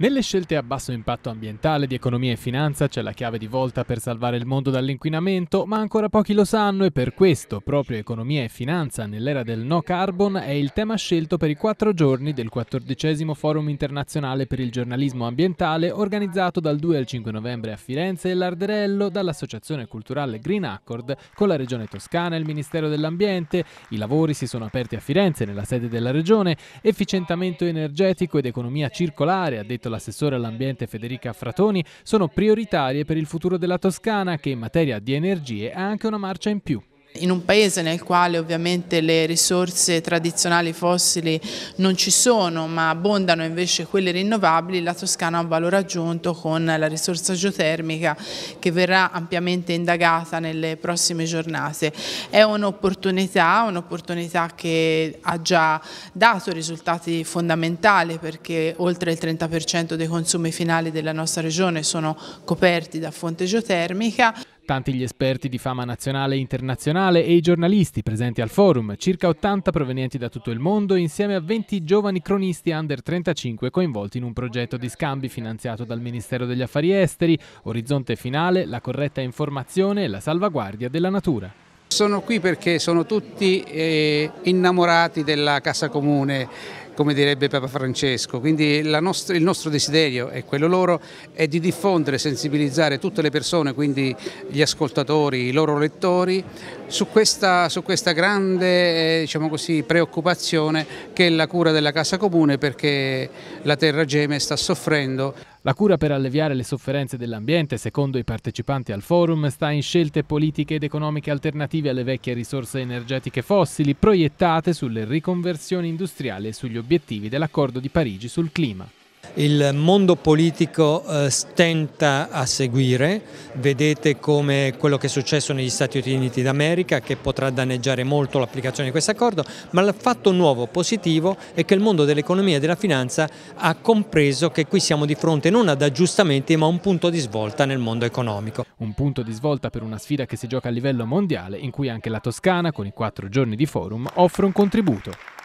Nelle scelte a basso impatto ambientale di economia e finanza c'è la chiave di volta per salvare il mondo dall'inquinamento, ma ancora pochi lo sanno e per questo proprio economia e finanza nell'era del no carbon è il tema scelto per i quattro giorni del quattordicesimo Forum internazionale per il giornalismo ambientale organizzato dal 2 al 5 novembre a Firenze e Larderello dall'Associazione Culturale Green Accord con la Regione Toscana e il Ministero dell'Ambiente. I lavori si sono aperti a Firenze nella sede della Regione, efficientamento energetico ed economia circolare, ha detto detto l'assessore all'ambiente Federica Fratoni, sono prioritarie per il futuro della Toscana che in materia di energie ha anche una marcia in più. In un paese nel quale ovviamente le risorse tradizionali fossili non ci sono ma abbondano invece quelle rinnovabili, la Toscana ha un valore aggiunto con la risorsa geotermica che verrà ampiamente indagata nelle prossime giornate. È un'opportunità, un'opportunità che ha già dato risultati fondamentali perché oltre il 30% dei consumi finali della nostra regione sono coperti da fonte geotermica. Tanti gli esperti di fama nazionale e internazionale e i giornalisti presenti al forum, circa 80 provenienti da tutto il mondo, insieme a 20 giovani cronisti under 35 coinvolti in un progetto di scambi finanziato dal Ministero degli Affari Esteri, orizzonte finale, la corretta informazione e la salvaguardia della natura. Sono qui perché sono tutti eh, innamorati della Cassa Comune, come direbbe Papa Francesco. Quindi nostra, il nostro desiderio è quello loro, è di diffondere, sensibilizzare tutte le persone, quindi gli ascoltatori, i loro lettori, su questa, su questa grande eh, diciamo così, preoccupazione che è la cura della casa comune perché la terra geme sta soffrendo. La cura per alleviare le sofferenze dell'ambiente, secondo i partecipanti al forum, sta in scelte politiche ed economiche alternative alle vecchie risorse energetiche fossili, proiettate sulle riconversioni industriali e sugli obiettivi dell'accordo di Parigi sul clima il mondo politico eh, stenta a seguire, vedete come quello che è successo negli Stati Uniti d'America che potrà danneggiare molto l'applicazione di questo accordo, ma il fatto nuovo positivo è che il mondo dell'economia e della finanza ha compreso che qui siamo di fronte non ad aggiustamenti ma a un punto di svolta nel mondo economico. Un punto di svolta per una sfida che si gioca a livello mondiale in cui anche la Toscana con i quattro giorni di forum offre un contributo.